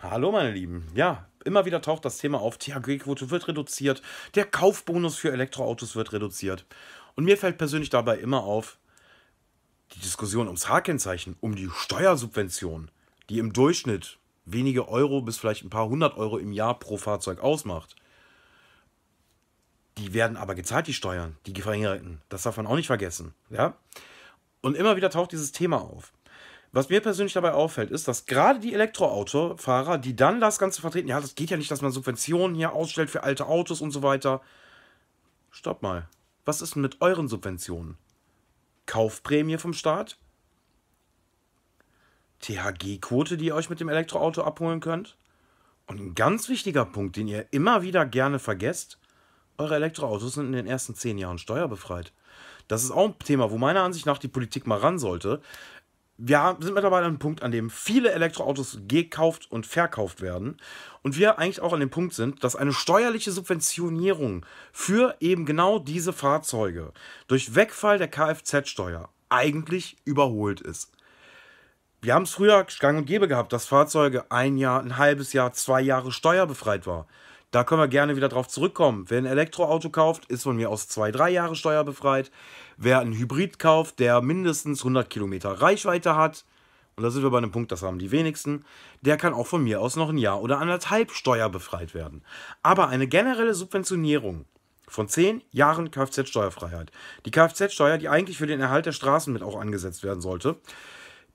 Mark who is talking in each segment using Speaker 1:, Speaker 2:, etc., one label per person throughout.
Speaker 1: Hallo meine Lieben. Ja, immer wieder taucht das Thema auf, THG-Quote wird reduziert, der Kaufbonus für Elektroautos wird reduziert. Und mir fällt persönlich dabei immer auf, die Diskussion ums H-Kennzeichen, um die Steuersubvention, die im Durchschnitt wenige Euro bis vielleicht ein paar hundert Euro im Jahr pro Fahrzeug ausmacht. Die werden aber gezahlt, die Steuern, die Verringerten. Das darf man auch nicht vergessen. Ja? Und immer wieder taucht dieses Thema auf. Was mir persönlich dabei auffällt, ist, dass gerade die Elektroautofahrer, die dann das Ganze vertreten, ja, das geht ja nicht, dass man Subventionen hier ausstellt für alte Autos und so weiter. Stopp mal. Was ist denn mit euren Subventionen? Kaufprämie vom Staat? THG-Quote, die ihr euch mit dem Elektroauto abholen könnt? Und ein ganz wichtiger Punkt, den ihr immer wieder gerne vergesst, eure Elektroautos sind in den ersten zehn Jahren steuerbefreit. Das ist auch ein Thema, wo meiner Ansicht nach die Politik mal ran sollte wir sind mittlerweile an einem Punkt, an dem viele Elektroautos gekauft und verkauft werden. Und wir eigentlich auch an dem Punkt sind, dass eine steuerliche Subventionierung für eben genau diese Fahrzeuge durch Wegfall der Kfz-Steuer eigentlich überholt ist. Wir haben es früher gang und gäbe gehabt, dass Fahrzeuge ein Jahr, ein halbes Jahr, zwei Jahre steuerbefreit waren. Da können wir gerne wieder drauf zurückkommen. Wer ein Elektroauto kauft, ist von mir aus zwei, drei Jahre steuerbefreit. Wer ein Hybrid kauft, der mindestens 100 Kilometer Reichweite hat, und da sind wir bei einem Punkt, das haben die wenigsten, der kann auch von mir aus noch ein Jahr oder anderthalb steuerbefreit werden. Aber eine generelle Subventionierung von zehn Jahren Kfz-Steuerfreiheit, die Kfz-Steuer, die eigentlich für den Erhalt der Straßen mit auch angesetzt werden sollte,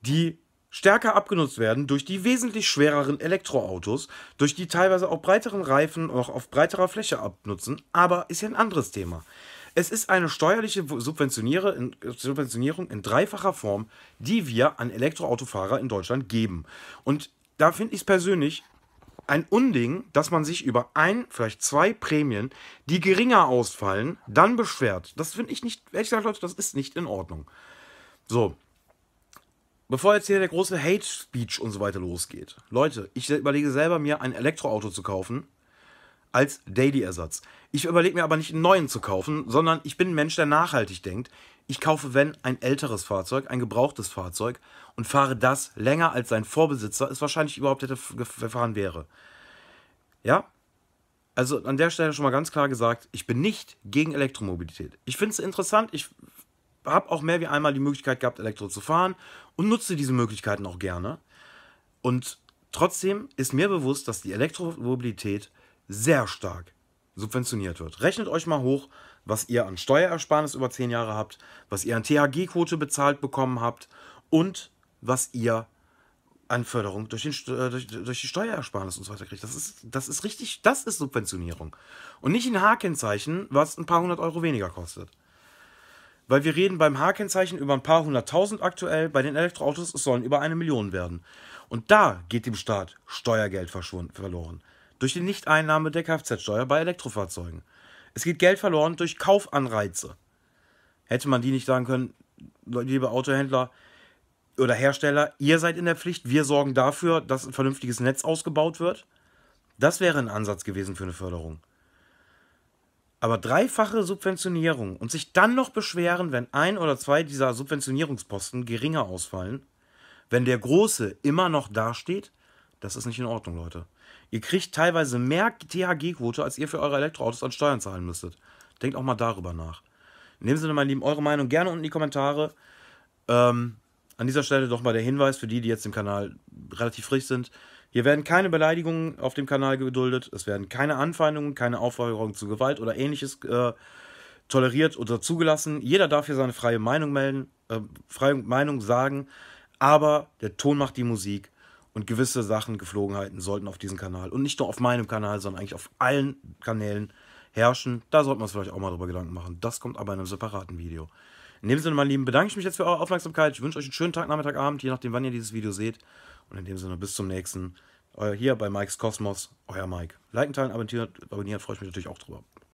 Speaker 1: die stärker abgenutzt werden durch die wesentlich schwereren Elektroautos, durch die teilweise auch breiteren Reifen auch auf breiterer Fläche abnutzen, aber ist ja ein anderes Thema. Es ist eine steuerliche Subventionierung in dreifacher Form, die wir an Elektroautofahrer in Deutschland geben. Und da finde ich es persönlich ein Unding, dass man sich über ein, vielleicht zwei Prämien, die geringer ausfallen, dann beschwert. Das finde ich nicht, ehrlich gesagt, Leute, das ist nicht in Ordnung. So, Bevor jetzt hier der große Hate Speech und so weiter losgeht. Leute, ich überlege selber mir ein Elektroauto zu kaufen als Daily-Ersatz. Ich überlege mir aber nicht einen neuen zu kaufen, sondern ich bin ein Mensch, der nachhaltig denkt. Ich kaufe, wenn, ein älteres Fahrzeug, ein gebrauchtes Fahrzeug und fahre das länger, als sein Vorbesitzer es wahrscheinlich überhaupt hätte gefahren wäre. Ja? Also an der Stelle schon mal ganz klar gesagt, ich bin nicht gegen Elektromobilität. Ich finde es interessant, ich habe auch mehr wie einmal die Möglichkeit gehabt, Elektro zu fahren und nutze diese Möglichkeiten auch gerne. Und trotzdem ist mir bewusst, dass die Elektromobilität sehr stark subventioniert wird. Rechnet euch mal hoch, was ihr an Steuerersparnis über 10 Jahre habt, was ihr an THG-Quote bezahlt bekommen habt und was ihr an Förderung durch, den, äh, durch, durch die Steuerersparnis und so weiter kriegt. Das ist, das ist richtig, das ist Subventionierung. Und nicht ein H-Kennzeichen, was ein paar hundert Euro weniger kostet. Weil wir reden beim H-Kennzeichen über ein paar hunderttausend aktuell, bei den Elektroautos es sollen über eine Million werden. Und da geht dem Staat Steuergeld verloren. Durch die Nichteinnahme der Kfz-Steuer bei Elektrofahrzeugen. Es geht Geld verloren durch Kaufanreize. Hätte man die nicht sagen können, liebe Autohändler oder Hersteller, ihr seid in der Pflicht, wir sorgen dafür, dass ein vernünftiges Netz ausgebaut wird? Das wäre ein Ansatz gewesen für eine Förderung aber dreifache Subventionierung und sich dann noch beschweren, wenn ein oder zwei dieser Subventionierungsposten geringer ausfallen, wenn der große immer noch dasteht, das ist nicht in Ordnung, Leute. Ihr kriegt teilweise mehr THG-Quote, als ihr für eure Elektroautos an Steuern zahlen müsstet. Denkt auch mal darüber nach. In dem Sinne, meine Lieben, eure Meinung gerne unten in die Kommentare. Ähm, an dieser Stelle doch mal der Hinweis für die, die jetzt im Kanal relativ frisch sind. Hier werden keine Beleidigungen auf dem Kanal geduldet, es werden keine Anfeindungen, keine Aufforderungen zu Gewalt oder ähnliches äh, toleriert oder zugelassen. Jeder darf hier seine freie Meinung melden, äh, freie Meinung sagen, aber der Ton macht die Musik und gewisse Sachen, Geflogenheiten sollten auf diesem Kanal und nicht nur auf meinem Kanal, sondern eigentlich auf allen Kanälen herrschen. Da sollten wir uns vielleicht auch mal drüber Gedanken machen. Das kommt aber in einem separaten Video. In dem Sinne, meine Lieben, bedanke ich mich jetzt für eure Aufmerksamkeit. Ich wünsche euch einen schönen Tag, Nachmittag, Abend, je nachdem, wann ihr dieses Video seht. Und in dem Sinne, bis zum nächsten Mal. Äh, hier bei Mike's Kosmos, euer Mike. Liken, teilen, abonnieren, abonnieren freue ich mich natürlich auch drüber.